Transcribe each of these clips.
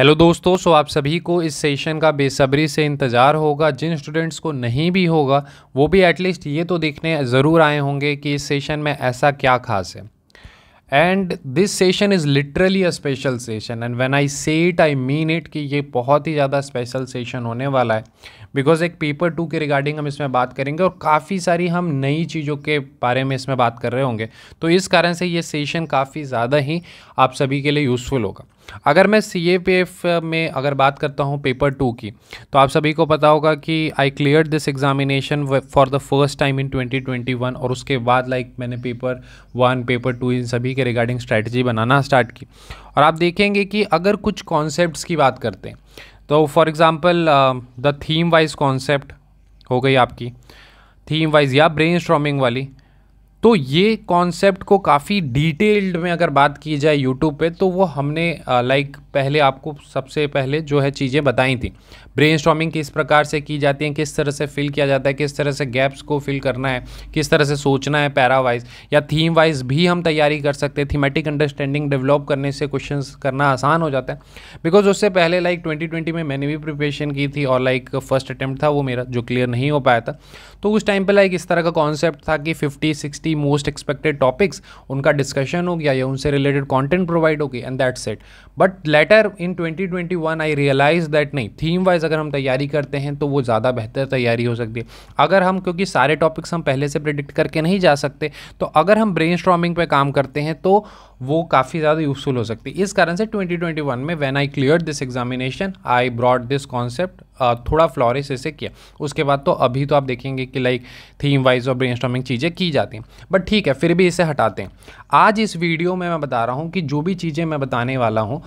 hello दोस्तों सो आप सभी को इस सेशन का बेसब्री से इंतज़ार होगा जिन स्टूडेंट्स को नहीं भी होगा वो भी एटलीस्ट ये तो देखने ज़रूर आए होंगे कि इस सेशन में ऐसा क्या खास है and this session is literally a special session and when I say it I mean it कि ये बहुत ही ज़्यादा स्पेशल सेशन होने वाला है बिकॉज एक पेपर टू के रिगार्डिंग हम इसमें बात करेंगे और काफ़ी सारी हम नई चीज़ों के बारे में इसमें बात कर रहे होंगे तो इस कारण से ये सेशन काफ़ी ज़्यादा ही आप सभी के लिए यूज़फुल होगा अगर मैं सी ए पी एफ में अगर बात करता हूँ पेपर टू की तो आप सभी को पता होगा कि I clear this examination for the first time in 2021 और उसके बाद लाइक मैंने पेपर वन पेपर टू इन सभी के रिगार्डिंग स्ट्रैटेजी बनाना स्टार्ट की और आप देखेंगे कि अगर कुछ कॉन्सेप्ट की बात करते हैं तो for example the theme wise concept हो गई आपकी थीम वाइज या ब्रेन वाली तो ये कॉन्सेप्ट को काफ़ी डिटेल्ड में अगर बात की जाए यूट्यूब पे तो वो हमने लाइक uh, पहले आपको सबसे पहले जो है चीज़ें बताई थी ब्रेन किस प्रकार से की जाती है किस तरह से फिल किया जाता है किस तरह से गैप्स को फिल करना है किस तरह से सोचना है पैरा वाइज या थीम वाइज भी हम तैयारी कर सकते हैं थीमेटिक अंडरस्टैंडिंग डेवलप करने से क्वेश्चन करना आसान हो जाता है बिकॉज उससे पहले लाइक like, 2020 में मैंने भी प्रिपरेशन की थी और लाइक फर्स्ट अटैम्प्ट था वो मेरा जो क्लियर नहीं हो पाया था तो उस टाइम पर लाइक इस तरह का कॉन्सेप्ट था कि fifty sixty most expected topics उनका डिस्कशन हो गया या उनसे रिलेटेड कॉन्टेंट प्रोवाइड हो गया and that set but later in 2021 I realise that नहीं थीम वाइज अगर हम तैयारी करते हैं तो वो ज़्यादा बेहतर तैयारी हो सकती है अगर हम क्योंकि सारे टॉपिक्स हम पहले से प्रिडिक्ट करके नहीं जा सकते तो अगर हम ब्रेन स्ट्रॉमिंग काम करते हैं तो वो काफ़ी ज़्यादा यूजफुल हो सकती है इस कारण से 2021 में when I clear this examination I brought this concept थोड़ा फ्लॉरिस इसे किया उसके बाद तो अभी तो आप देखेंगे कि लाइक थीम वाइज और ब्रेन चीज़ें की जाती हैं बट ठीक है फिर भी इसे हटाते हैं आज इस वीडियो में मैं बता रहा हूँ कि जो भी चीज़ें मैं बताने वाला हूँ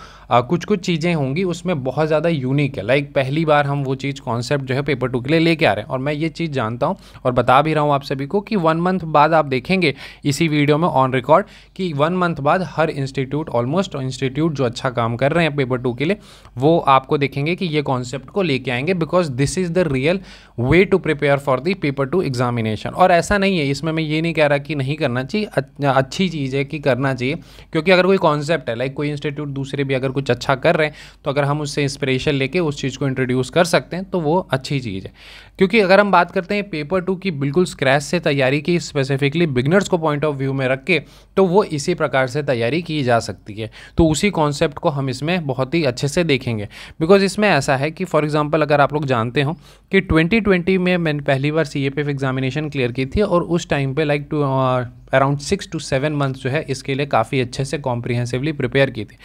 कुछ कुछ चीज़ें होंगी उसमें बहुत ज़्यादा यूनिक है लाइक पहली बार हम वो चीज़ कॉन्सेप्ट जो है पेपर टू के लिए लेके आ रहे हैं और मैं ये चीज़ जानता हूँ और बता भी रहा हूँ आप सभी को कि वन मंथ बाद आप देखेंगे इसी वीडियो में ऑन रिकॉर्ड कि वन मंथ बाद हर इंस्टीट्यूट ऑलमोस्ट इंस्टीट्यूट जो अच्छा काम कर रहे हैं पेपर टू के लिए वो आपको देखेंगे कि ये कॉन्सेप्ट को लेके आएंगे because this is the real way to prepare for the paper two examination और ऐसा नहीं है इसमें मैं ये नहीं कह रहा कि नहीं करना चाहिए अच्छी चीज़ चीज़ है कि करना चाहिए क्योंकि अगर कोई कॉन्सेप्ट है लाइक कोई इंस्टीट्यूट दूसरे भी अगर कुछ अच्छा कर रहे हैं तो अगर हम उससे इंस्परेशन लेके उस चीज़ को इंट्रोड्यूस कर सकते हैं तो वो अच्छी चीज़ है क्योंकि अगर हम बात करते हैं पेपर टू की बिल्कुल स्क्रैच से तैयारी की स्पेसिफिकली बिगनर्स को पॉइंट ऑफ व्यू में रख के तो वो इसी प्रकार से तैयारी की जा सकती है तो उसी कॉन्सेप्ट को हम इसमें बहुत ही अच्छे से देखेंगे बिकॉज इसमें ऐसा है कि फॉर एग्जाम्पल अगर आप लोग जानते हो कि 2020 में मैंने पहली बार सी एग्ज़ामिनेशन क्लियर की थी और उस टाइम पे like two around six to seven month जो है इसके लिए काफ़ी अच्छे से कॉम्प्रीहेंसिवली प्रिपेयर की थी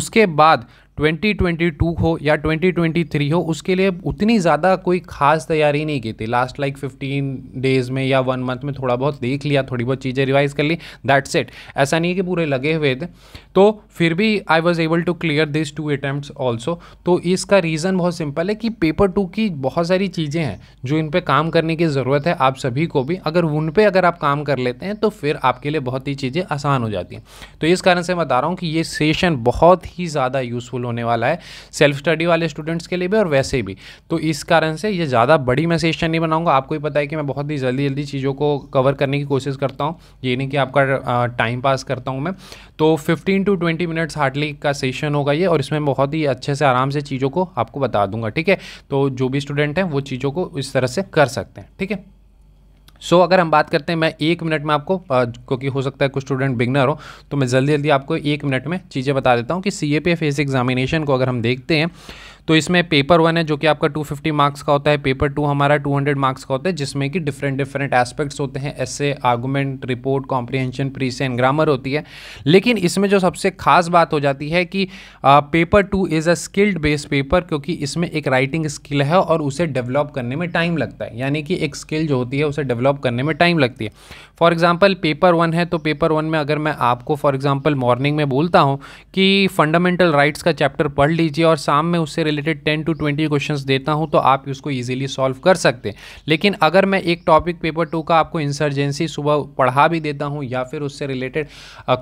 उसके बाद 2022 हो या 2023 हो उसके लिए उतनी ज़्यादा कोई खास तैयारी नहीं की थी लास्ट लाइक 15 डेज़ में या वन मंथ में थोड़ा बहुत देख लिया थोड़ी बहुत चीज़ें रिवाइज़ कर ली दैट्स इट ऐसा नहीं है कि पूरे लगे हुए थे तो फिर भी I was able to clear this two attempt also तो इसका रीज़न बहुत सिंपल है कि पेपर टू की बहुत सारी चीज़ें हैं जो इन पर काम करने की ज़रूरत है आप सभी को भी अगर उन पर अगर आप काम कर लेते हैं तो फिर आपके लिए बहुत ही चीज़ें आसान हो जाती हैं तो इस कारण से मैं बता रहा हूँ कि ये सेशन बहुत ही ज़्यादा यूज़फुल होने वाला है सेल्फ स्टडी वाले स्टूडेंट्स के लिए भी और वैसे भी तो इस कारण से ये ज़्यादा बड़ी मैं सेशन तो नहीं बनाऊंगा आपको ही पता है कि मैं बहुत ही जल्दी जल्दी चीज़ों को कवर करने की कोशिश करता हूँ ये नहीं कि आपका टाइम पास करता हूँ मैं तो fifteen to twenty minutes hardly का सेशन होगा ये और इसमें बहुत ही अच्छे से आराम से चीज़ों को आपको बता दूंगा ठीक है तो जो भी स्टूडेंट हैं वो चीज़ों को इस तरह से कर सकते हैं ठीक है सो so, अगर हम बात करते हैं मैं एक मिनट में आपको क्योंकि हो सकता है कुछ स्टूडेंट बिगनर हो तो मैं जल्दी जल्दी आपको एक मिनट में चीज़ें बता देता हूँ कि C A P F S examination को अगर हम देखते हैं तो इसमें पेपर वन है जो कि आपका 250 मार्क्स का होता है पेपर टू हमारा 200 मार्क्स का होता है जिसमें कि डिफरेंट डिफरेंट एस्पेक्ट्स होते हैं ऐसे argument report comprehension precis and grammar होती है लेकिन इसमें जो सबसे खास बात हो जाती है कि paper two is a skilled based paper क्योंकि इसमें एक राइटिंग स्किल है और उसे डेवलप करने में टाइम लगता है यानी कि एक स्किल जो होती है उसे डेवलप करने में टाइम लगती है फॉर एग्जाम्पल पेपर वन है तो पेपर वन में अगर मैं आपको फॉर एग्जाम्पल मॉर्निंग में बोलता हूँ कि फंडामेंटल राइट्स का चैप्टर पढ़ लीजिए और शाम में उससे related ten to twenty question देता हूँ तो आप उसको ईजिली सॉल्व कर सकते हैं लेकिन अगर मैं एक टॉपिक पेपर टू का आपको इंसर्जेंसी सुबह पढ़ा भी देता हूँ या फिर उससे रिलेटेड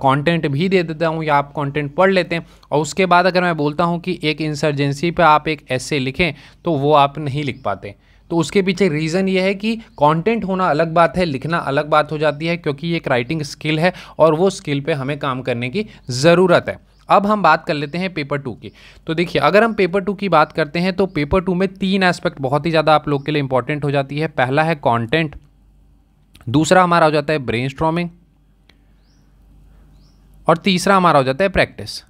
कॉन्टेंट भी दे देता हूँ या आप कॉन्टेंट पढ़ लेते हैं और उसके बाद अगर मैं बोलता हूँ कि एक इंसर्जेंसी पर आप एक ऐसे लिखें तो वो आप नहीं लिख पाते तो उसके पीछे रीज़न ये है कि कंटेंट होना अलग बात है लिखना अलग बात हो जाती है क्योंकि ये एक राइटिंग स्किल है और वो स्किल पे हमें काम करने की ज़रूरत है अब हम बात कर लेते हैं पेपर टू की तो देखिए अगर हम पेपर टू की बात करते हैं तो पेपर टू में तीन एस्पेक्ट बहुत ही ज़्यादा आप लोग के लिए इंपॉर्टेंट हो जाती है पहला है कॉन्टेंट दूसरा हमारा हो जाता है ब्रेन और तीसरा हमारा हो जाता है प्रैक्टिस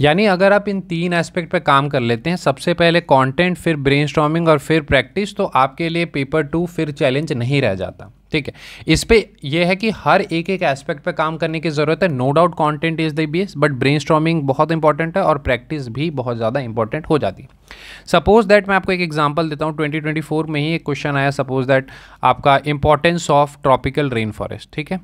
यानी अगर आप इन तीन एस्पेक्ट पर काम कर लेते हैं सबसे पहले कंटेंट फिर ब्रेन और फिर प्रैक्टिस तो आपके लिए पेपर टू फिर चैलेंज नहीं रह जाता ठीक है इस पर यह है कि हर एक एक एस्पेक्ट पे काम करने की ज़रूरत है no doubt content is the base but brain बहुत इंपॉर्टेंट है और प्रैक्टिस भी बहुत ज़्यादा इंपॉर्टेंट हो जाती है सपोज दैट मैं आपको एक एग्जांपल देता हूँ 2024 में ही एक क्वेश्चन आया सपोज दैट आपका importance of tropical rain forest ठीक है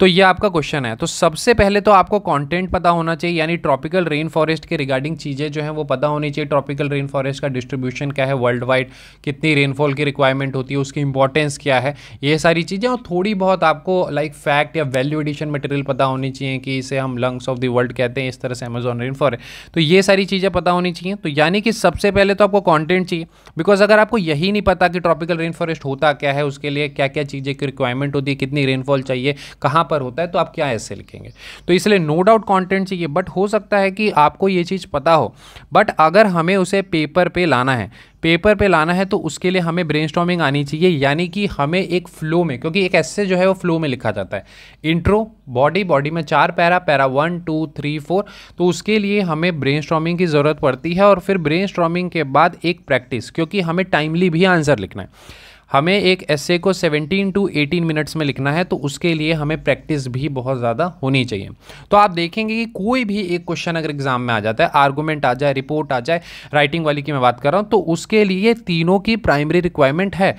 तो ये आपका क्वेश्चन है तो सबसे पहले तो आपको कंटेंट पता होना चाहिए यानी ट्रॉपिकल रेन फॉरेस्ट के रिगार्डिंग चीज़ें जो हैं वो पता होनी चाहिए ट्रॉपिकल रेन फॉरेस्ट का डिस्ट्रीब्यूशन क्या है वर्ल्ड वाइड कितनी रेनफॉल की रिक्वायरमेंट होती है उसकी इंपॉर्टेंस क्या है ये सारी चीज़ें और थोड़ी बहुत आपको लाइक फैक्ट या वैल्यू एडिशन मटेरियल पता होनी चाहिए कि इसे हम लंग्स ऑफ द वर्ल्ड कहते हैं इस तरह से अमेजोन रेन फॉरेस्ट तो ये सारी चीज़ें पता होनी चाहिए तो यानी कि सबसे पहले तो आपको कॉन्टेंट चाहिए बिकॉज अगर आपको यही नहीं पता कि ट्रॉपिकल रेन फॉरेस्ट होता क्या है उसके लिए क्या क्या चीज़ें की रिक्वायरमेंट होती है कितनी रेनफॉल चाहिए कहाँ कहाँ पर होता है तो आप क्या ऐसे लिखेंगे तो इसलिए नो डाउट कॉन्टेंट चाहिए बट हो सकता है कि आपको ये चीज़ पता हो बट अगर हमें उसे पेपर पे लाना है पेपर पे लाना है तो उसके लिए हमें ब्रेन आनी चाहिए यानी कि हमें एक फ्लो में क्योंकि एक ऐसे जो है वो फ्लो में लिखा जाता है इंट्रो बॉडी बॉडी में चार para para one two three four तो उसके लिए हमें ब्रेन की ज़रूरत पड़ती है और फिर ब्रेन के बाद एक प्रैक्टिस क्योंकि हमें टाइमली भी आंसर लिखना है हमें एक एसे को 17 टू 18 मिनट्स में लिखना है तो उसके लिए हमें प्रैक्टिस भी बहुत ज़्यादा होनी चाहिए तो आप देखेंगे कि कोई भी एक क्वेश्चन अगर एग्जाम में आ जाता है आर्गूमेंट आ जाए रिपोर्ट आ जाए राइटिंग वाली की मैं बात कर रहा हूँ तो उसके लिए तीनों की प्राइमरी रिक्वायरमेंट है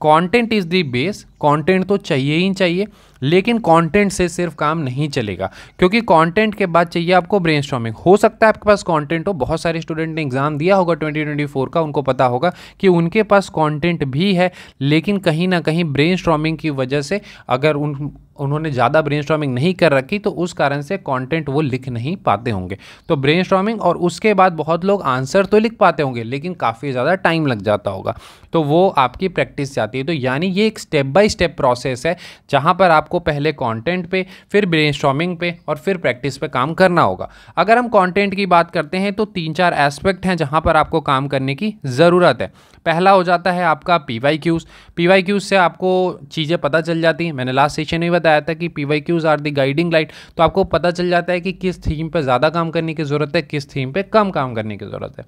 content is the base content तो चाहिए ही चाहिए लेकिन कंटेंट से सिर्फ काम नहीं चलेगा क्योंकि कंटेंट के बाद चाहिए आपको ब्रेन हो सकता है आपके पास कंटेंट हो बहुत सारे स्टूडेंट ने एग्ज़ाम दिया होगा 2024 का उनको पता होगा कि उनके पास कंटेंट भी है लेकिन कहीं ना कहीं ब्रेन की वजह से अगर उन उन्होंने ज़्यादा ब्रेन नहीं कर रखी तो उस कारण से कॉन्टेंट वो लिख नहीं पाते होंगे तो ब्रेन और उसके बाद बहुत लोग आंसर तो लिख पाते होंगे लेकिन काफ़ी ज़्यादा टाइम लग जाता होगा तो वो आपकी प्रैक्टिस जाती है तो यानी ये एक स्टेप बाय स्टेप प्रोसेस है जहाँ पर आपको पहले कॉन्टेंट पर फिर ब्रेन पे और फिर प्रैक्टिस पर काम करना होगा अगर हम कॉन्टेंट की बात करते हैं तो तीन चार एस्पेक्ट हैं जहाँ पर आपको काम करने की ज़रूरत है पहला हो जाता है आपका P Y Qs P Y Qs से आपको चीज़ें पता चल जाती हैं मैंने लास्ट सेशन में बताया था कि P Y Qs are the guiding light तो आपको पता चल जाता है कि किस थीम पर ज़्यादा काम करने की ज़रूरत है किस थीम पर कम काम करने की ज़रूरत है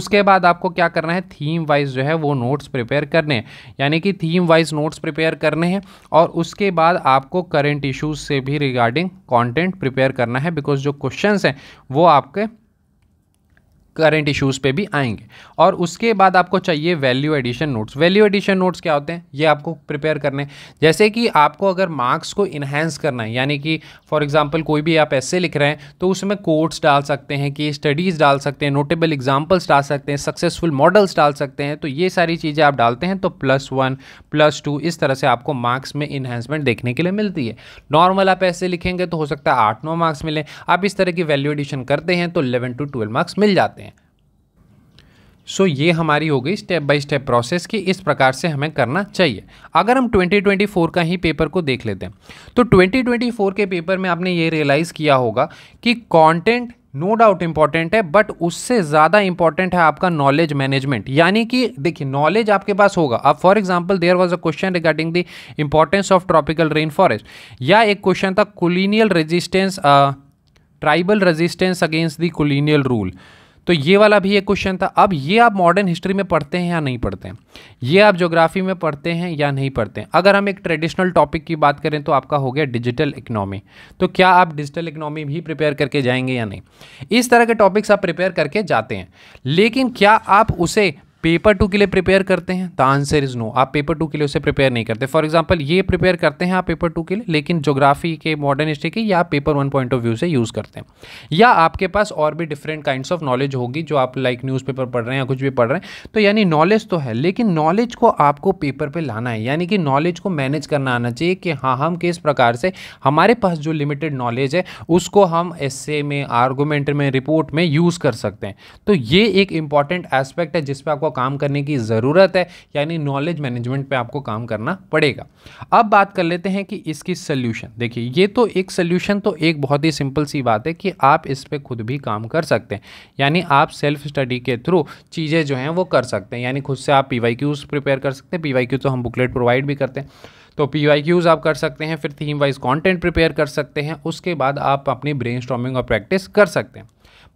उसके बाद आपको क्या करना है थीम वाइज जो है वो नोट्स प्रिपेयर करने हैं यानी कि थीम वाइज नोट्स प्रिपेयर करने हैं और उसके बाद आपको करेंट इशूज़ से भी रिगार्डिंग कॉन्टेंट प्रिपेयर करना है बिकॉज जो क्वेश्चन हैं वो आपके करेंट इश्यूज पे भी आएंगे और उसके बाद आपको चाहिए value addition notes value addition notes क्या होते हैं ये आपको प्रिपेयर करने जैसे कि आपको अगर मार्क्स को इन्हेंस करना है यानी कि फॉर एग्जांपल कोई भी आप ऐसे लिख रहे हैं तो उसमें कोर्ट्स डाल सकते हैं कि स्टडीज़ डाल सकते हैं नोटेबल एग्जाम्पल्स डाल सकते हैं सक्सेसफुल मॉडल्स डाल सकते हैं तो ये सारी चीज़ें आप डालते हैं तो प्लस वन प्लस टू इस तरह से आपको मार्क्स में इन्हेंसमेंट देखने के लिए मिलती है नॉर्मल आप ऐसे लिखेंगे तो हो सकता है आठ नौ मार्क्स मिलें आप इस तरह की वैल्यू एडिशन करते हैं तो इलेवन टू ट्वेल्व मार्क्स मिल जाते हैं सो ये हमारी हो गई स्टेप बाय स्टेप प्रोसेस कि इस प्रकार से हमें करना चाहिए अगर हम 2024 का ही पेपर को देख लेते हैं तो 2024 के पेपर में आपने ये रियलाइज़ किया होगा कि कंटेंट नो डाउट इम्पॉर्टेंट है बट उससे ज़्यादा इंपॉर्टेंट है आपका नॉलेज मैनेजमेंट यानी कि देखिए नॉलेज आपके पास होगा अब for example there was a question regarding the importance of tropical rain forest या एक क्वेश्चन था colonial resistance tribal resistance against the colonial rule तो ये वाला भी एक क्वेश्चन था अब ये आप मॉडर्न हिस्ट्री में पढ़ते हैं या नहीं पढ़ते हैं ये आप ज्योग्राफी में पढ़ते हैं या नहीं पढ़ते हैं अगर हम एक ट्रेडिशनल टॉपिक की बात करें तो आपका हो गया डिजिटल इकनॉमी तो क्या आप डिजिटल इकनॉमी भी प्रिपेयर करके जाएंगे या नहीं इस तरह के टॉपिक्स आप प्रिपेयर करके जाते हैं लेकिन क्या आप उसे पेपर टू के लिए प्रिपेयर करते हैं द आंसर इज़ नो आप पेपर टू के लिए उसे प्रिपेयर नहीं करते फॉर एग्जाम्पल ये प्रिपेयर करते हैं आप पेपर टू के लिए लेकिन जोग्राफी के मॉडर्न हिस्ट्री के या आप paper one point of view से यूज़ करते हैं या आपके पास और भी डिफरेंट काइंड्स ऑफ नॉलेज होगी जो आप लाइक न्यूज़ पेपर पढ़ रहे हैं या कुछ भी पढ़ रहे हैं तो यानी नॉलेज तो है लेकिन नॉलेज को आपको पेपर पर पे लाना है यानी कि नॉलेज को मैनेज करना आना चाहिए कि हाँ हम किस प्रकार से हमारे पास जो लिमिटेड नॉलेज है उसको हम एस में आर्गूमेंट में रिपोर्ट में यूज़ कर सकते हैं तो ये एक इंपॉर्टेंट एस्पेक्ट है जिस पर आपको काम करने की ज़रूरत है यानी नॉलेज मैनेजमेंट पे आपको काम करना पड़ेगा अब बात कर लेते हैं कि इसकी सल्यूशन देखिए ये तो एक सल्यूशन तो एक बहुत ही सिंपल सी बात है कि आप इस पर खुद भी काम कर सकते हैं यानी आप सेल्फ स्टडी के थ्रू चीज़ें जो हैं वो कर सकते हैं यानी खुद से आप पी वाई क्यूज़ प्रिपेयर कर सकते हैं पी वाई तो हम बुकलेट प्रोवाइड भी करते हैं तो पी वाई क्यूज़ आप कर सकते हैं फिर थीम वाइज कॉन्टेंट प्रिपेयर कर सकते हैं उसके बाद आप अपनी ब्रेन और प्रैक्टिस कर सकते हैं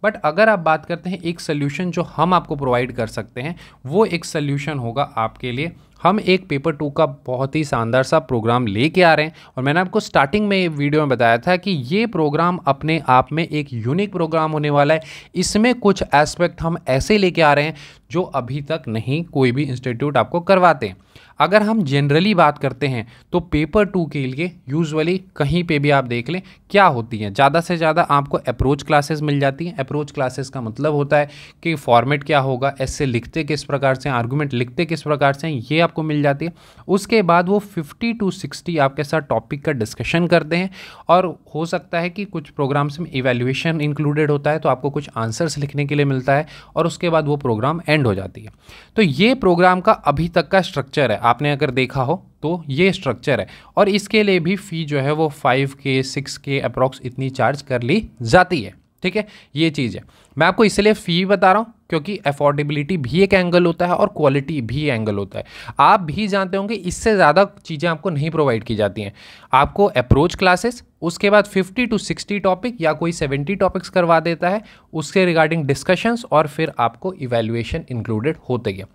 बट अगर आप बात करते हैं एक सोल्यूशन जो हम आपको प्रोवाइड कर सकते हैं वो एक सोल्यूशन होगा आपके लिए हम एक पेपर टू का बहुत ही शानदार सा प्रोग्राम लेके आ रहे हैं और मैंने आपको स्टार्टिंग में वीडियो में बताया था कि ये प्रोग्राम अपने आप में एक यूनिक प्रोग्राम होने वाला है इसमें कुछ एस्पेक्ट हम ऐसे लेके आ रहे हैं जो अभी तक नहीं कोई भी इंस्टीट्यूट आपको करवाते हैं अगर हम जनरली बात करते हैं तो पेपर टू के लिए यूजुअली कहीं पे भी आप देख लें क्या होती हैं ज़्यादा से ज़्यादा आपको अप्रोच क्लासेस मिल जाती हैं अप्रोच क्लासेस का मतलब होता है कि फॉर्मेट क्या होगा ऐसे लिखते किस प्रकार से आर्गूमेंट लिखते किस प्रकार से ये आपको मिल जाती है उसके बाद वो फिफ्टी टू सिक्सटी आपके साथ टॉपिक का डिस्कशन करते हैं और हो सकता है कि कुछ प्रोग्राम्स में इवेल्युएशन इंक्लूडेड होता है तो आपको कुछ आंसर्स लिखने के लिए मिलता है और उसके बाद वो प्रोग्राम एंड हो जाती है तो ये प्रोग्राम का अभी तक का स्ट्रक्चर है आपने अगर देखा हो तो ये स्ट्रक्चर है और इसके लिए भी फ़ी जो है वो फाइव के सिक्स के अप्रॉक्स इतनी चार्ज कर ली जाती है ठीक है ये चीज़ है मैं आपको इसलिए फ़ी बता रहा हूँ क्योंकि अफोर्डेबिलिटी भी एक एंगल होता है और क्वालिटी भी एंगल होता है आप भी जानते होंगे इससे ज़्यादा चीज़ें आपको नहीं प्रोवाइड की जाती हैं आपको अप्रोच क्लासेस उसके बाद 50 टू 60 टॉपिक या कोई 70 टॉपिक्स करवा देता है उसके रिगार्डिंग डिस्कशंस और फिर आपको इवेल्युएशन इंक्लूडेड होते गया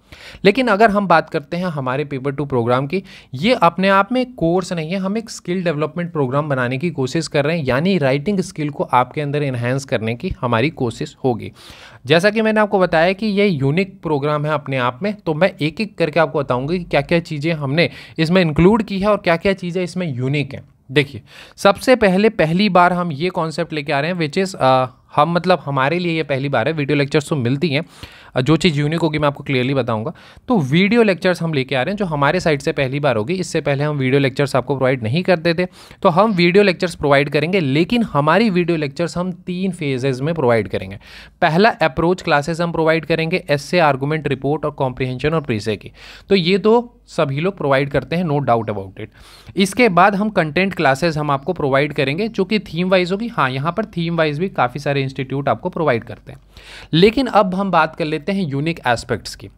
लेकिन अगर हम बात करते हैं हमारे पेपर टू प्रोग्राम की ये अपने आप में कोर्स नहीं है हम एक स्किल डेवलपमेंट प्रोग्राम बनाने की कोशिश कर रहे हैं यानी राइटिंग स्किल को आपके अंदर इन्हेंस करने की हमारी कोशिश होगी जैसा कि मैंने आपको बताया कि ये यूनिक प्रोग्राम है अपने आप में तो मैं एक एक करके आपको बताऊँगी कि क्या क्या चीज़ें हमने इसमें इंक्लूड की है और क्या क्या चीज़ें इसमें यूनिक हैं देखिए सबसे पहले पहली बार हम ये कॉन्सेप्ट लेके आ रहे हैं विच इज़ हम मतलब हमारे लिए ये पहली बार है वीडियो लेक्चर्स तो मिलती हैं जो चीज़ यूनिक होगी मैं आपको क्लियरली बताऊंगा तो वीडियो लेक्चर्स हम लेके आ रहे हैं जो हमारे साइड से पहली बार होगी इससे पहले हम वीडियो लेक्चर्स आपको प्रोवाइड नहीं करते थे तो हम वीडियो लेक्चर्स प्रोवाइड करेंगे लेकिन हमारी वीडियो लेक्चर्स हम तीन फेजेज में प्रोवाइड करेंगे पहला अप्रोच क्लासेज हम प्रोवाइड करेंगे एस से आर्गूमेंट रिपोर्ट और कॉम्प्रिहेंशन और प्रीसे की तो ये तो सभी लोग प्रोवाइड करते हैं नो डाउट अबाउट इट इसके बाद हम कंटेंट क्लासेस हम आपको प्रोवाइड करेंगे जो कि थीम वाइज होगी हाँ यहाँ पर थीम वाइज भी काफ़ी सारे इंस्टीट्यूट आपको प्रोवाइड करते हैं लेकिन अब हम बात कर लेते हैं यूनिक एस्पेक्ट्स की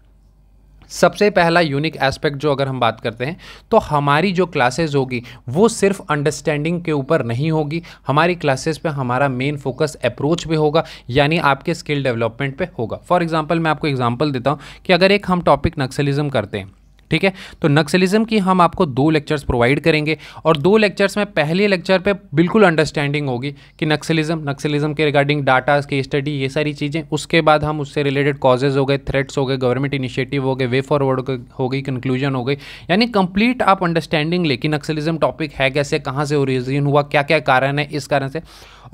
सबसे पहला यूनिक एस्पेक्ट जो अगर हम बात करते हैं तो हमारी जो क्लासेस होगी वो सिर्फ अंडरस्टैंडिंग के ऊपर नहीं होगी हमारी क्लासेस पे हमारा मेन फोकस अप्रोच पे होगा यानी आपके स्किल डेवलपमेंट पे होगा फॉर एग्जांपल मैं आपको एग्जांपल देता हूँ कि अगर एक हम टॉपिक नक्सलिज्म करते हैं ठीक है तो नक्सलिज्म की हम आपको दो लेक्चर्स प्रोवाइड करेंगे और दो लेक्चर्स में पहले लेक्चर पे बिल्कुल अंडरस्टैंडिंग होगी कि नक्सलिज्म नक्सलिज्म के रिगार्डिंग डाटा के स्टडी ये सारी चीज़ें उसके बाद हम उससे रिलेटेड कॉजेज हो गए थ्रेट्स हो गए गवर्नमेंट इनिशिएटिव हो गए वे फॉरवर्ड हो गई कंक्लूजन हो गई यानी कंप्लीट आप अंडरस्टैंडिंग लेकिन नक्सलिज्म टॉपिक है कैसे कहाँ से ओरिजिन हुआ क्या क्या कारण है इस कारण से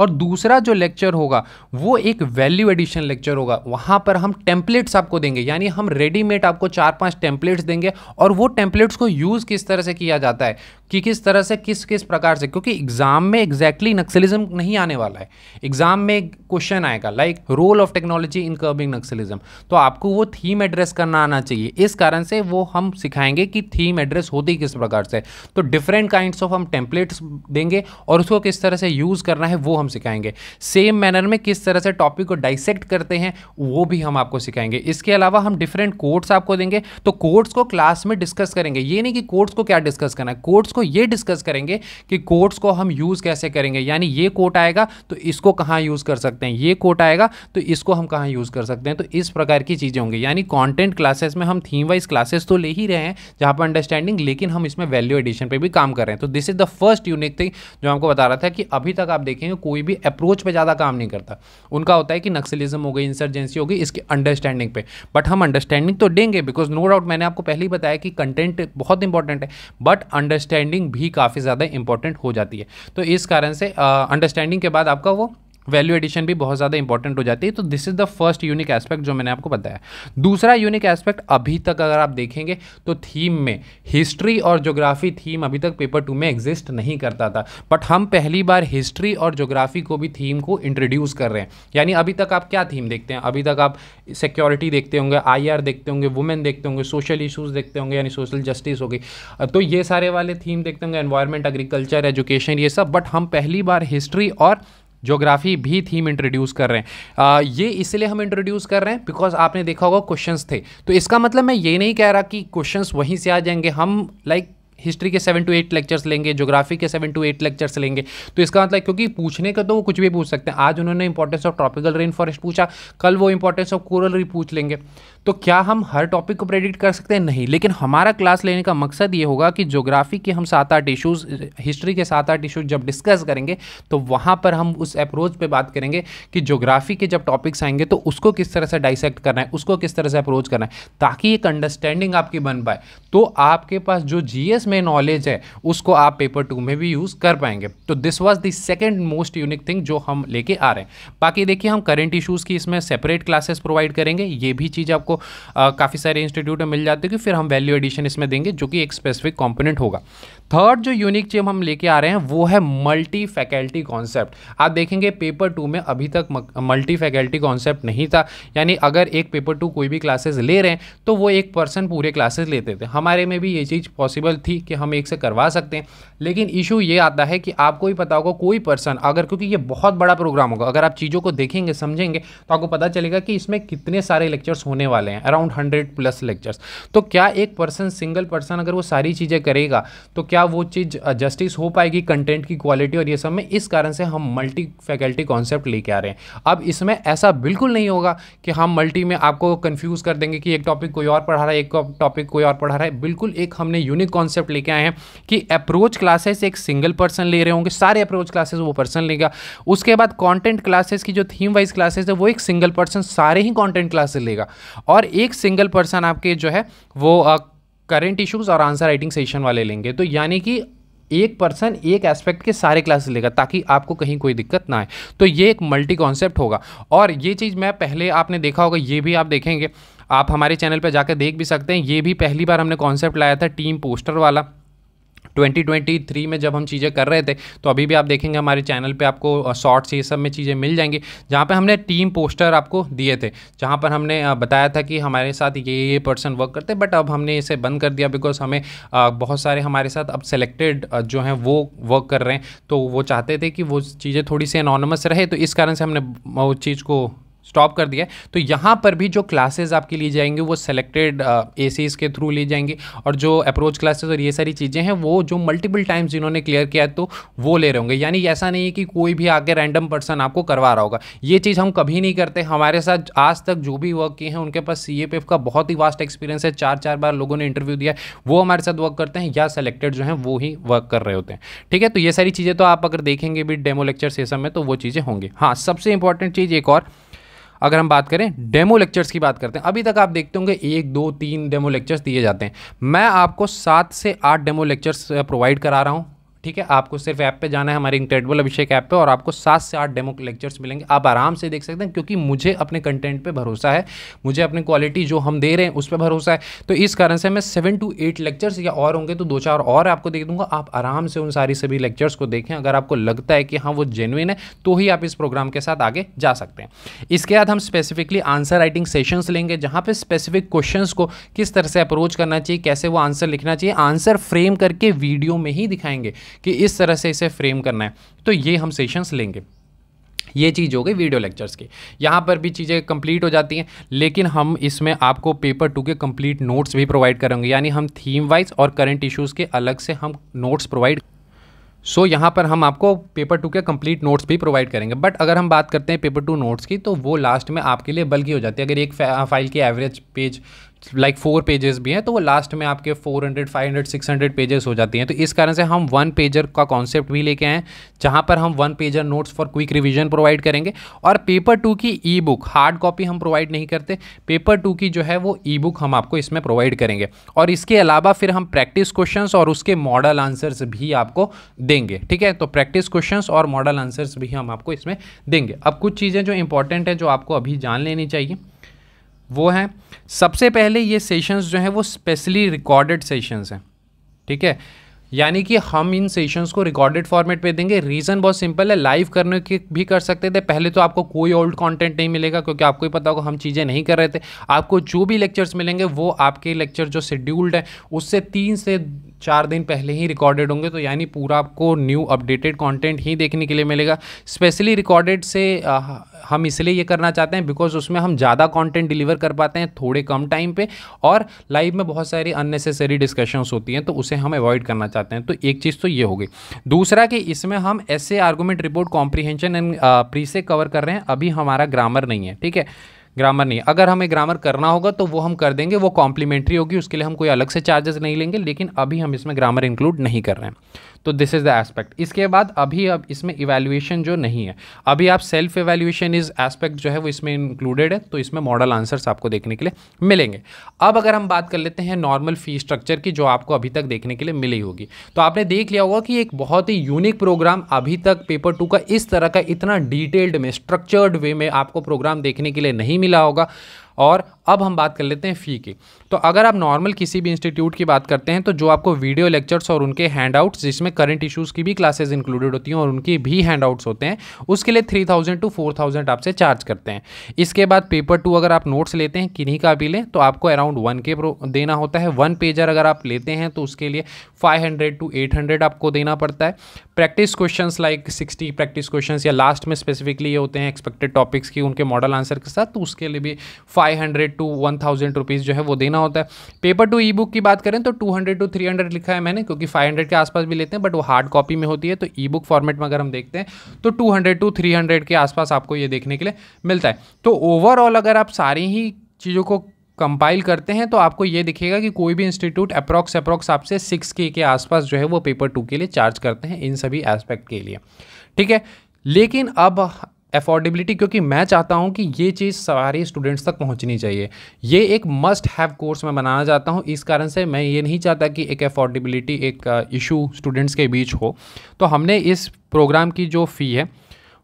और दूसरा जो लेक्चर होगा वो एक वैल्यू एडिशन लेक्चर होगा वहां पर हम टेम्पलेट्स आपको देंगे यानी हम रेडीमेड आपको चार पांच टेम्पलेट्स देंगे और वो टेम्पलेट्स को यूज़ किस तरह से किया जाता है कि किस तरह से किस किस प्रकार से क्योंकि एग्ज़ाम में एग्जैक्टली exactly नक्सलिज्म नहीं आने वाला है एग्ज़ाम में क्वेश्चन आएगा like role of technology in curbing naxalism तो आपको वो थीम एड्रेस करना आना चाहिए इस कारण से वो हम सिखाएंगे कि थीम एड्रेस होती किस प्रकार से तो डिफरेंट काइंड्स ऑफ हम टेम्पलेट्स देंगे और उसको किस तरह से यूज़ करना है वो हम हम सिखाएंगे सेम मैनर में किस तरह से टॉपिक को डाइसेक्ट करते हैं वो भी हम आपको सिखाएंगे इसके अलावा हम डिफरेंट कोर्ट्स आपको देंगे तो कोर्ट्स को क्लास में डिस्कस करेंगे ये नहीं कि कोर्ट्स को क्या डिस्कस करना है कोर्ट्स को ये डिस्कस करेंगे कि कोर्ट्स को हम यूज़ कैसे करेंगे यानी ये कोर्ट आएगा तो इसको कहाँ यूज़ कर सकते हैं ये कोर्ट आएगा तो इसको हम कहाँ यूज़ कर सकते हैं तो इस प्रकार की चीज़ें होंगी यानी कॉन्टेंट क्लासेस में हम थीम वाइज क्लासेस तो ले ही रहे हैं जहाँ पर अंडरस्टैंडिंग लेकिन हम इसमें वैल्यू एडिशन पर भी काम कर रहे हैं तो this is the first unique thing जो आपको बता रहा था कि अभी तक आप देखेंगे कोई कोई भी अप्रोच पे ज़्यादा काम नहीं करता उनका होता है कि नक्सलिज्म हो गई इंसर्जेंसी हो गई इसके अंडरस्टैंडिंग पे बट हम अंडरस्टैंडिंग तो देंगे बिकॉज नो डाउट मैंने आपको पहले ही बताया कि कंटेंट बहुत इंपॉर्टेंट है बट अंडरस्टैंडिंग भी काफ़ी ज़्यादा इंपॉर्टेंट हो जाती है तो इस कारण से अंडरस्टैंडिंग uh, के बाद आपका वो वैल्यू एडिशन भी बहुत ज़्यादा इंपॉर्टेंट हो जाती है तो this is the first unique aspect जो मैंने आपको बताया दूसरा यूनिक एस्पेक्ट अभी तक अगर आप देखेंगे तो थीम में हिस्ट्री और जोग्राफी थीम अभी तक पेपर टू में एग्जिस्ट नहीं करता था बट हम पहली बार हिस्ट्री और जोग्राफी को भी थीम को इंट्रोड्यूस कर रहे हैं यानी अभी तक आप क्या थीम देखते हैं अभी तक आप सिक्योरिटी देखते होंगे आई देखते होंगे वुमेन देखते होंगे सोशल इशूज़ देखते होंगे यानी सोशल जस्टिस होगी तो ये सारे वाले थीम देखते होंगे एनवायरमेंट एग्रीकल्चर एजुकेशन ये सब बट हम पहली बार हिस्ट्री और जोग्राफी भी थीम इंट्रोड्यूस कर रहे हैं आ, ये इसलिए हम इंट्रोड्यूस कर रहे हैं बिकॉज आपने देखा होगा क्वेश्चंस थे तो इसका मतलब मैं ये नहीं कह रहा कि क्वेश्चंस वहीं से आ जाएंगे हम लाइक like, हिस्ट्री के सेवन टू एट लेक्चर्स लेंगे जोग्राफी के सेवन टू एट लेक्चर्स लेंगे तो इसका मतलब क्योंकि पूछने का तो वो कुछ भी पूछ सकते हैं आज उन्होंने importance of tropical rain forest पूछा कल वो इंपॉर्टेंस ऑफ कोरल रीफ पूछ लेंगे तो क्या हम हर टॉपिक को प्रेडिक्ट कर सकते हैं नहीं लेकिन हमारा क्लास लेने का मकसद ये होगा कि जोग्राफी के हम सात आठ इशूज़ हिस्ट्री के सात आठ इशूज़ जब डिस्कस करेंगे तो वहाँ पर हम उस अप्रोच पर बात करेंगे कि जोग्राफी के जब टॉपिक्स आएंगे तो उसको किस तरह से डाइसेक्ट करना है उसको किस तरह से अप्रोच करना है ताकि एक अंडरस्टैंडिंग आपकी बन पाए तो आपके पास जो जी में नॉलेज है उसको आप पेपर टू में भी यूज़ कर पाएंगे तो this was the second most unique thing जो हम लेके आ रहे हैं बाकी देखिए हम करेंट इशूज़ की इसमें सेपरेट क्लासेस प्रोवाइड करेंगे ये भी चीज़ आपको काफ़ी सारे इंस्टीट्यूट में मिल जाती है कि फिर हम वैल्यू एडिशन इसमें देंगे जो कि एक स्पेसिफिक कॉम्पोनेंट होगा थर्ड जो यूनिक चीज हम लेके आ रहे हैं वो है मल्टी फैकल्टी कॉन्सेप्ट आप देखेंगे पेपर टू में अभी तक मल्टी फैकल्टी कॉन्सेप्ट नहीं था यानी अगर एक पेपर टू कोई भी क्लासेस ले रहे हैं तो वो एक पर्सन पूरे क्लासेस लेते थे हमारे में भी ये चीज़ पॉसिबल थी कि हम एक से करवा सकते हैं लेकिन इशू ये आता है कि आपको ही पता होगा कोई पर्सन अगर क्योंकि ये बहुत बड़ा प्रोग्राम होगा अगर आप चीज़ों को देखेंगे समझेंगे तो आपको पता चलेगा कि इसमें कितने सारे लेक्चर्स होने वाले हैं अराउंड हंड्रेड प्लस लेक्चर्स तो क्या एक पर्सन सिंगल पर्सन अगर वो सारी चीज़ें करेगा तो क्या क्या वो चीज़ जस्टिस हो पाएगी कंटेंट की क्वालिटी और ये सब में इस कारण से हम मल्टी फैकल्टी कॉन्सेप्ट लेके आ रहे हैं अब इसमें ऐसा बिल्कुल नहीं होगा कि हम मल्टी में आपको कन्फ्यूज़ कर देंगे कि एक टॉपिक कोई और पढ़ा रहा है एक टॉपिक कोई और पढ़ा रहा है बिल्कुल एक हमने यूनिक कॉन्सेप्ट लेके आए हैं कि अप्रोच क्लासेस एक सिंगल पर्सन ले रहे होंगे सारे अप्रोच क्लासेस वो पर्सन लेगा उसके बाद कॉन्टेंट क्लासेस की जो थीम वाइज क्लासेस है वो एक सिंगल पर्सन सारे ही कॉन्टेंट क्लासेस लेगा और एक सिंगल पर्सन आपके जो है वो करेंट इश्यूज और आंसर राइटिंग सेशन वाले लेंगे तो यानी कि एक पर्सन एक एस्पेक्ट के सारे क्लासेस लेगा ताकि आपको कहीं कोई दिक्कत ना आए तो ये एक मल्टी कॉन्सेप्ट होगा और ये चीज़ मैं पहले आपने देखा होगा ये भी आप देखेंगे आप हमारे चैनल पर जाकर देख भी सकते हैं ये भी पहली बार हमने कॉन्सेप्ट लाया था टीम पोस्टर वाला 2023 में जब हम चीज़ें कर रहे थे तो अभी भी आप देखेंगे हमारे चैनल पे आपको शॉर्ट्स ये सब में चीज़ें मिल जाएंगी जहाँ पे हमने टीम पोस्टर आपको दिए थे जहाँ पर हमने बताया था कि हमारे साथ ये ये पर्सन वर्क करते बट अब हमने इसे बंद कर दिया बिकॉज हमें बहुत सारे हमारे साथ अब सेलेक्टेड जो हैं वो वर्क कर रहे हैं तो वो चाहते थे कि वो चीज़ें थोड़ी सी अनोनमस रहे तो इस कारण से हमने उस चीज़ को स्टॉप कर दिया है तो यहाँ पर भी जो क्लासेस आपकी ली जाएंगी वो सेलेक्टेड ए uh, के थ्रू ली जाएंगी और जो अप्रोच क्लासेस और ये सारी चीज़ें हैं वो जो मल्टीपल टाइम्स जिन्होंने क्लियर किया है तो वो ले रहे होंगे यानी ऐसा नहीं है कि कोई भी आगे रैंडम पर्सन आपको करवा रहा होगा ये चीज़ हम कभी नहीं करते हमारे साथ आज तक जो भी वर्क किए हैं उनके पास सी का बहुत ही वास्ट एक्सपीरियंस है चार चार बार लोगों ने इंटरव्यू दिया वो हमारे साथ वर्क करते हैं या सेलेक्टेड जो है वो ही वर्क कर रहे होते हैं ठीक है तो ये सारी चीज़ें तो आप अगर देखेंगे भी डेमो लेक्चर सेशन में तो वो चीज़ें होंगी हाँ सबसे इंपॉर्टेंट चीज़ एक और अगर हम बात करें डेमो लेक्चर्स की बात करते हैं अभी तक आप देखते होंगे एक दो तीन डेमो लेक्चर्स दिए जाते हैं मैं आपको सात से आठ डेमो लेक्चर्स प्रोवाइड करा रहा हूँ ठीक है आपको सिर्फ ऐप पे जाना है हमारे इंक्रेडिबल अभिषेक ऐप पे और आपको सात से आठ डेमो लेक्चर्स मिलेंगे आप आराम से देख सकते हैं क्योंकि मुझे अपने कंटेंट पे भरोसा है मुझे अपनी क्वालिटी जो हम दे रहे हैं उस पर भरोसा है तो इस कारण से मैं सेवन टू एट लेक्चर्स या और होंगे तो दो चार और आपको दे दूंगा आप आराम से उन सारी सभी लेक्चर्स को देखें अगर आपको लगता है कि हाँ वो जेनुइन है तो ही आप इस प्रोग्राम के साथ आगे जा सकते हैं इसके बाद हम स्पेसिफिकली आंसर राइटिंग सेशंस लेंगे जहाँ पर स्पेसिफिक क्वेश्चन को किस तरह से अप्रोच करना चाहिए कैसे वो आंसर लिखना चाहिए आंसर फ्रेम करके वीडियो में ही दिखाएंगे कि इस तरह से इसे फ्रेम करना है तो ये हम सेशंस लेंगे ये चीज़ हो गई वीडियो लेक्चर्स की यहाँ पर भी चीज़ें कंप्लीट हो जाती हैं लेकिन हम इसमें आपको पेपर टू के कंप्लीट नोट्स भी प्रोवाइड करेंगे यानी हम थीम वाइज और करंट इश्यूज़ के अलग से हम नोट्स प्रोवाइड सो so, यहाँ पर हम आपको पेपर टू के कंप्लीट नोट्स भी प्रोवाइड करेंगे बट अगर हम बात करते हैं पेपर टू नोट्स की तो वो लास्ट में आपके लिए बल्कि हो जाती है अगर एक फाइल की average page like four pages भी हैं तो वो लास्ट में आपके 400, 500, 600 पेजेस हो जाती हैं तो इस कारण से हम वन पेजर का कॉन्सेप्ट भी लेके आए जहाँ पर हम one pager notes for quick revision provide करेंगे और पेपर टू की ई बुक हार्ड कॉपी हम प्रोवाइड नहीं करते पेपर टू की जो है वो ई बुक हम आपको इसमें प्रोवाइड करेंगे और इसके अलावा फिर हम प्रैक्टिस क्वेश्चन और उसके मॉडल आंसर्स भी आपको देंगे ठीक है तो प्रैक्टिस क्वेश्चन और मॉडल आंसर्स भी हम आपको इसमें देंगे अब कुछ चीज़ें जो इंपॉर्टेंट हैं जो आपको अभी जान लेनी चाहिए वो हैं सबसे पहले ये सेशंस जो हैं वो स्पेशली रिकॉर्डेड सेशंस हैं ठीक है यानी कि हम इन सेशंस को रिकॉर्डेड फॉर्मेट पे देंगे रीज़न बहुत सिंपल है लाइव करने के भी कर सकते थे पहले तो आपको कोई ओल्ड कंटेंट नहीं मिलेगा क्योंकि आपको ही पता होगा हम चीज़ें नहीं कर रहे थे आपको जो भी लेक्चर्स मिलेंगे वो आपके लेक्चर जो शेड्यूल्ड हैं उससे तीन से चार दिन पहले ही रिकॉर्डेड होंगे तो यानी पूरा आपको न्यू अपडेटेड कंटेंट ही देखने के लिए मिलेगा स्पेशली रिकॉर्डेड से आ, हम इसलिए ये करना चाहते हैं बिकॉज उसमें हम ज़्यादा कंटेंट डिलीवर कर पाते हैं थोड़े कम टाइम पे और लाइव में बहुत सारी अननेसेसरी डिस्कशंस होती हैं तो उसे हम अवॉइड करना चाहते हैं तो एक चीज़ तो ये हो गई दूसरा कि इसमें हम ऐसे argument report comprehension and precis कवर कर रहे हैं अभी हमारा ग्रामर नहीं है ठीक है ग्रामर नहीं अगर हमें ग्रामर करना होगा तो वो हम कर देंगे वो कॉम्प्लीमेंट्री होगी उसके लिए हम कोई अलग से चार्जेस नहीं लेंगे लेकिन अभी हम इसमें ग्रामर इंक्लूड नहीं कर रहे हैं तो दिस इज़ द एस्पेक्ट इसके बाद अभी अब इसमें इवेल्युएशन जो नहीं है अभी आप सेल्फ इवेल्युएशन इज एस्पेक्ट जो है वो इसमें इंक्लूडेड है तो इसमें मॉडल आंसर्स आपको देखने के लिए मिलेंगे अब अगर हम बात कर लेते हैं नॉर्मल फी स्ट्रक्चर की जो आपको अभी तक देखने के लिए मिली होगी तो आपने देख लिया होगा कि एक बहुत ही यूनिक प्रोग्राम अभी तक पेपर टू का इस तरह का इतना डिटेल्ड में स्ट्रक्चर्ड वे में आपको प्रोग्राम देखने के लिए नहीं मिला होगा और अब हम बात कर लेते हैं फ़ी की तो अगर आप नॉर्मल किसी भी इंस्टीट्यूट की बात करते हैं तो जो आपको वीडियो लेक्चर्स और उनके हैंड आउट्स जिसमें करंट इशूज़ की भी क्लासेज इंक्लूडेड होती हैं और उनकी भी हैंड आउट्स होते हैं उसके लिए three thousand to four thousand आपसे चार्ज करते हैं इसके बाद पेपर टू अगर आप नोट्स लेते हैं किन्हीं का भी लें तो आपको अराउंड वन के देना होता है वन पेजर अगर आप लेते हैं तो उसके लिए five hundred to eight hundred आपको देना पड़ता है practice question like sixty practice question या लास्ट में स्पेसिफिकली ये होते हैं एक्सपेक्टेड टॉपिक्स की उनके मॉडल आंसर के साथ तो उसके लिए भी five hundred to one thousand rupees जो है वो देना होता है पेपर टू ई बुक की बात करें तो two hundred to three hundred लिखा है मैंने क्योंकि फाइव हंड्रेड के आसपास भी लेते हैं बट वो हार्ड कॉपी में होती है तो ई बुक फॉर्मेट में अगर हम देखते हैं तो two hundred to three hundred के आसपास आपको ये देखने के लिए मिलता है तो ओवरऑल अगर आप सारी ही चीज़ों को कंपाइल करते हैं तो आपको ये दिखेगा कि कोई भी इंस्टीट्यूट अप्रॉक्स अप्रॉक्स आपसे सिक्स के के आसपास जो है वो पेपर टू के लिए चार्ज करते हैं इन सभी एस्पेक्ट के लिए ठीक है लेकिन अब अफोर्डेबिलिटी क्योंकि मैं चाहता हूँ कि ये चीज़ सारे स्टूडेंट्स तक पहुँचनी चाहिए ये एक मस्ट हैव कोर्स मैं बनाना चाहता हूँ इस कारण से मैं ये नहीं चाहता कि एक अफोर्डेबिलिटी एक इशू स्टूडेंट्स के बीच हो तो हमने इस प्रोग्राम की जो फ़ी है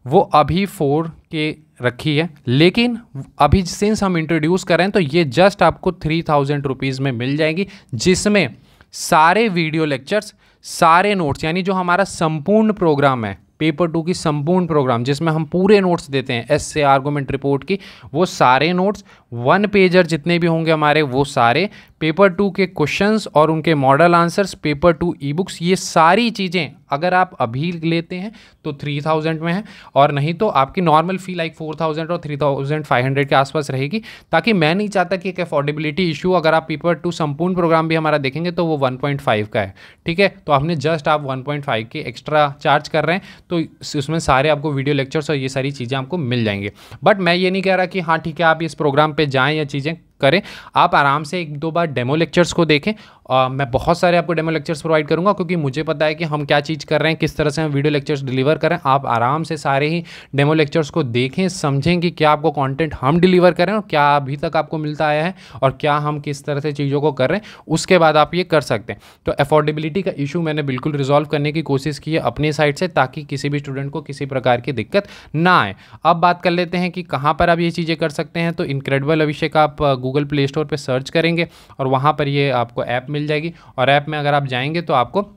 वो अभी फोर के रखी है लेकिन अभी सिंस हम इंट्रोड्यूस करें तो ये जस्ट आपको थ्री थाउजेंड रुपीज़ में मिल जाएगी जिसमें सारे वीडियो लेक्चर्स सारे नोट्स यानी जो हमारा संपूर्ण प्रोग्राम है पेपर टू की संपूर्ण प्रोग्राम जिसमें हम पूरे नोट्स देते हैं एस से आर्गूमेंट रिपोर्ट की वो सारे नोट्स वन पेजर जितने भी होंगे हमारे वो सारे पेपर टू के क्वेश्चंस और उनके model answers paper two e books ये सारी चीज़ें अगर आप अभी लेते हैं तो थ्री थाउजेंड में है और नहीं तो आपकी normal fee like four thousand और थ्री थाउजेंड फाइव हंड्रेड के आसपास रहेगी ताकि मैं नहीं चाहता कि एक अफोर्डेबिलिटी इशू अगर आप पेपर टू संपूर्ण प्रोग्राम भी हमारा देखेंगे तो वो वन पॉइंट फाइव का है ठीक है तो आपने जस्ट आप वन पॉइंट फाइव के एक्स्ट्रा चार्ज कर रहे हैं तो उसमें सारे आपको वीडियो लेक्चर्स और ये सारी चीज़ें आपको मिल जाएंगी बट मैं ये नहीं कह रहा कि हाँ ठीक है आप इस प्रोग्राम पर जाएं या चीज़ें करें आप आराम से एक दो बार डेमो लेक्चर्स को देखें आ, मैं बहुत सारे आपको डेमो लेक्चर्स प्रोवाइड करूंगा क्योंकि मुझे पता है कि हम क्या चीज़ कर रहे हैं किस तरह से हम वीडियो लेक्चर्स डिलीवर करें आप आराम से सारे ही डेमो लेक्चर्स को देखें समझें कि क्या आपको कंटेंट हम डिलीवर करें और क्या अभी तक आपको मिलता आया है और क्या हम किस तरह से चीज़ों को कर रहे हैं उसके बाद आप ये कर सकते हैं तो अफोर्डेबिलिटी का इशू मैंने बिल्कुल रिजॉल्व करने की कोशिश की है अपनी साइड से ताकि किसी भी स्टूडेंट को किसी प्रकार की दिक्कत ना आए अब बात कर लेते हैं कि कहाँ पर आप ये चीज़ें कर सकते हैं तो इनक्रेडिबल अभिषेक आप गूगल प्ले स्टोर पर सर्च करेंगे और वहाँ पर ये आपको ऐप मिल जाएगी और ऐप में अगर आप जाएंगे तो आपको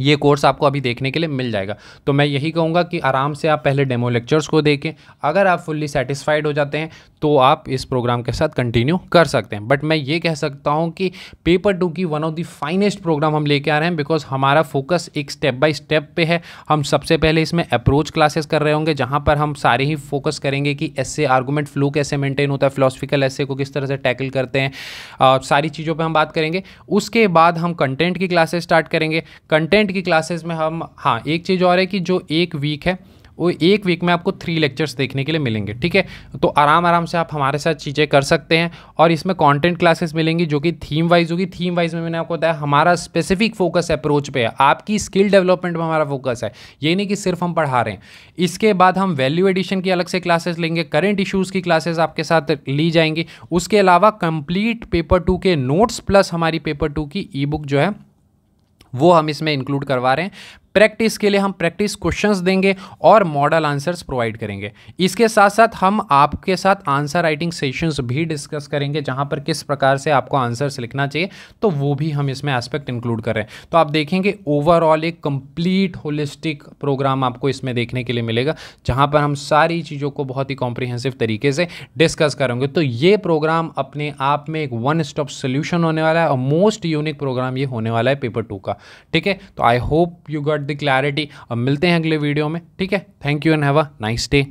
ये कोर्स आपको अभी देखने के लिए मिल जाएगा तो मैं यही कहूँगा कि आराम से आप पहले डेमो लेक्चर्स को देखें अगर आप फुल्ली सेटिस्फाइड हो जाते हैं तो आप इस प्रोग्राम के साथ कंटिन्यू कर सकते हैं बट मैं ये कह सकता हूँ कि पेपर टू की one of the finest program हम लेके आ रहे हैं बिकॉज हमारा फोकस एक स्टेप बाय स्टेप पे है हम सबसे पहले इसमें अप्रोच क्लासेस कर रहे होंगे जहाँ पर हम सारे ही फोकस करेंगे कि ऐसे आर्गूमेंट फ्लू कैसे मेंटेन होता है फिलोसफिकल ऐसे को किस तरह से टैकल करते हैं आ, सारी चीज़ों पर हम बात करेंगे उसके बाद हम कंटेंट की क्लासेस स्टार्ट करेंगे कंटेंट कंटेंट की क्लासेस में हम हाँ एक चीज़ और है कि जो एक वीक है वो एक वीक में आपको थ्री लेक्चर्स देखने के लिए मिलेंगे ठीक है तो आराम आराम से आप हमारे साथ चीज़ें कर सकते हैं और इसमें कंटेंट क्लासेस मिलेंगी जो कि थीम वाइज होगी थीम वाइज में मैंने आपको बताया हमारा स्पेसिफिक फोकस अप्रोच पे है आपकी स्किल डेवलपमेंट में हमारा फोकस है ये नहीं कि सिर्फ हम पढ़ा रहे हैं इसके बाद हम वैल्यू एडिशन की अलग से क्लासेस लेंगे करेंट इशूज़ की क्लासेस आपके साथ ली जाएंगी उसके अलावा कंप्लीट पेपर टू के नोट्स प्लस हमारी पेपर टू की ई बुक जो है वो हम इसमें इंक्लूड करवा रहे हैं प्रैक्टिस के लिए हम प्रैक्टिस क्वेश्चंस देंगे और मॉडल आंसर्स प्रोवाइड करेंगे इसके साथ साथ हम आपके साथ आंसर राइटिंग सेशंस भी डिस्कस करेंगे जहां पर किस प्रकार से आपको आंसर्स लिखना चाहिए तो वो भी हम इसमें एस्पेक्ट इंक्लूड कर रहे हैं तो आप देखेंगे ओवरऑल एक कंप्लीट होलिस्टिक प्रोग्राम आपको इसमें देखने के लिए मिलेगा जहाँ पर हम सारी चीज़ों को बहुत ही कॉम्प्रिहेंसिव तरीके से डिस्कस करेंगे तो ये प्रोग्राम अपने आप में एक वन स्टॉप सोल्यूशन होने वाला है और मोस्ट यूनिक प्रोग्राम ये होने वाला है पेपर टू का ठीक है तो I hope you got got the clarity अब मिलते हैं अगले वीडियो में ठीक है thank you and have a nice day